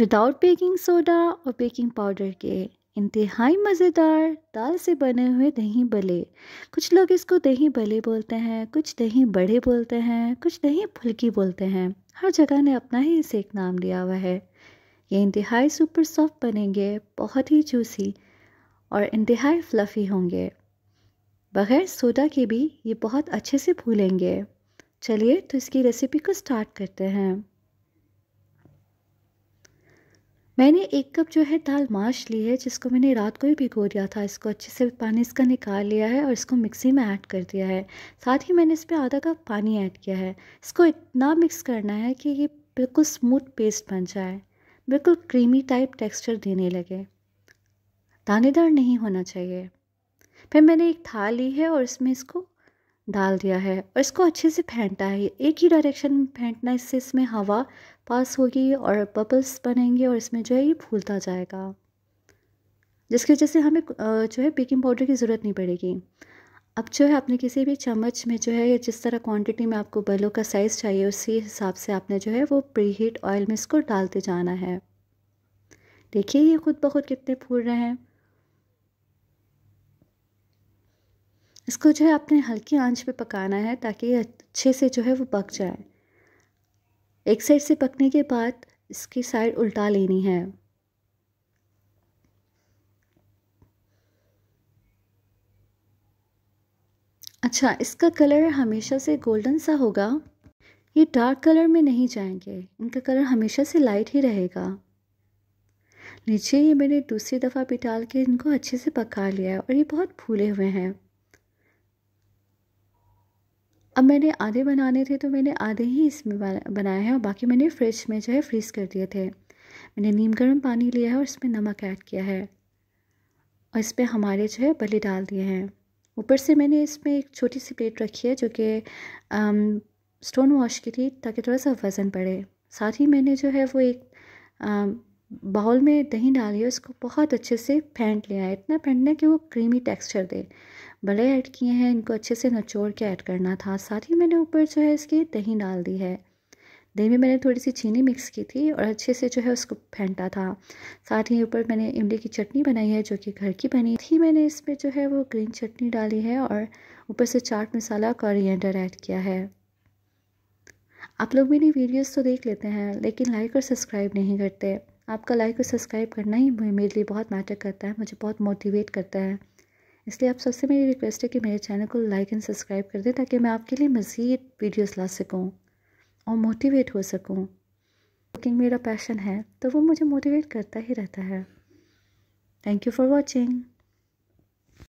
without baking soda और baking powder के इंतहाई मज़ेदार दाल से बने हुए दही भले कुछ लोग इसको दही भले बोलते हैं कुछ दही बड़े बोलते हैं कुछ दही फुल्की बोलते हैं हर जगह ने अपना ही इसे एक नाम दिया हुआ है ये इंतहाई सुपर सॉफ्ट बनेंगे बहुत ही जूसी और इंतहाई फ्लफ़ी होंगे बगैर सोडा के भी ये बहुत अच्छे से फूलेंगे चलिए तो इसकी रेसिपी को स्टार्ट करते हैं मैंने एक कप जो है दाल माश ली है जिसको मैंने रात को ही भिगो दिया था इसको अच्छे से पानी इसका निकाल लिया है और इसको मिक्सी में ऐड कर दिया है साथ ही मैंने इसमें आधा कप पानी ऐड किया है इसको इतना मिक्स करना है कि ये बिल्कुल स्मूथ पेस्ट बन जाए बिल्कुल क्रीमी टाइप टेक्सचर देने लगे दानेदार नहीं होना चाहिए फिर मैंने एक थाल ली है और इसमें इसको डाल दिया है और इसको अच्छे से फेंटा है एक ही डायरेक्शन में फेंटना इससे इसमें हवा पास होगी और बबल्स बनेंगे और इसमें जो है ये फूलता जाएगा जिसकी वजह से हमें जो है बेकिंग पाउडर की ज़रूरत नहीं पड़ेगी अब जो है आपने किसी भी चम्मच में जो है जिस तरह क्वांटिटी में आपको बलों का साइज़ चाहिए उसी हिसाब से आपने जो है वो प्री हीट ऑयल में इसको डालते जाना है देखिए ये खुद ब खुद कितने फूल रहे हैं इसको जो है आपने हल्की आंच पे पकाना है ताकि अच्छे से जो है वो पक जाए एक साइड से पकने के बाद इसकी साइड उल्टा लेनी है अच्छा इसका कलर हमेशा से गोल्डन सा होगा ये डार्क कलर में नहीं जाएंगे इनका कलर हमेशा से लाइट ही रहेगा नीचे ये मैंने दूसरी दफ़ा पिटाल के इनको अच्छे से पका लिया है और ये बहुत फूले हुए हैं अब मैंने आधे बनाने थे तो मैंने आधे ही इसमें बनाए हैं और बाकी मैंने फ्रिज में जो है फ्रीज़ कर दिए थे मैंने नीम गर्म पानी लिया है और इसमें नमक ऐड किया है और इस पर हमारे जो है बले डाल दिए हैं ऊपर से मैंने इसमें एक छोटी सी प्लेट रखी है जो कि स्टोन वॉश की थी ताकि थोड़ा सा वज़न पड़े साथ ही मैंने जो है वो एक बाउल में दही डाली है उसको बहुत अच्छे से फेंट लिया है इतना फेंटना कि वो क्रीमी टेक्सचर दे भले ऐड किए हैं इनको अच्छे से नचोड़ के ऐड करना था साथ ही मैंने ऊपर जो है इसकी दही डाल दी है दही में मैंने थोड़ी सी चीनी मिक्स की थी और अच्छे से जो है उसको फेंटा था साथ ही ऊपर मैंने इमली की चटनी बनाई है जो कि घर की बनी थी मैंने इसमें जो है वो ग्रीन चटनी डाली है और ऊपर से चाट मसाला कॉरिएंडर ऐड किया है आप लोग मेरी वीडियोस तो देख लेते हैं लेकिन लाइक और सब्सक्राइब नहीं करते आपका लाइक और सब्सक्राइब करना ही मेरे लिए बहुत मैटर करता है मुझे बहुत मोटिवेट करता है इसलिए आप सबसे मेरी रिक्वेस्ट है कि मेरे चैनल को लाइक एंड सब्सक्राइब कर दें ताकि मैं आपके लिए मज़ीद वीडियोस ला सकूं और मोटिवेट हो सकूं कुकिंग मेरा पैशन है तो वो मुझे मोटिवेट करता ही रहता है थैंक यू फॉर वॉचिंग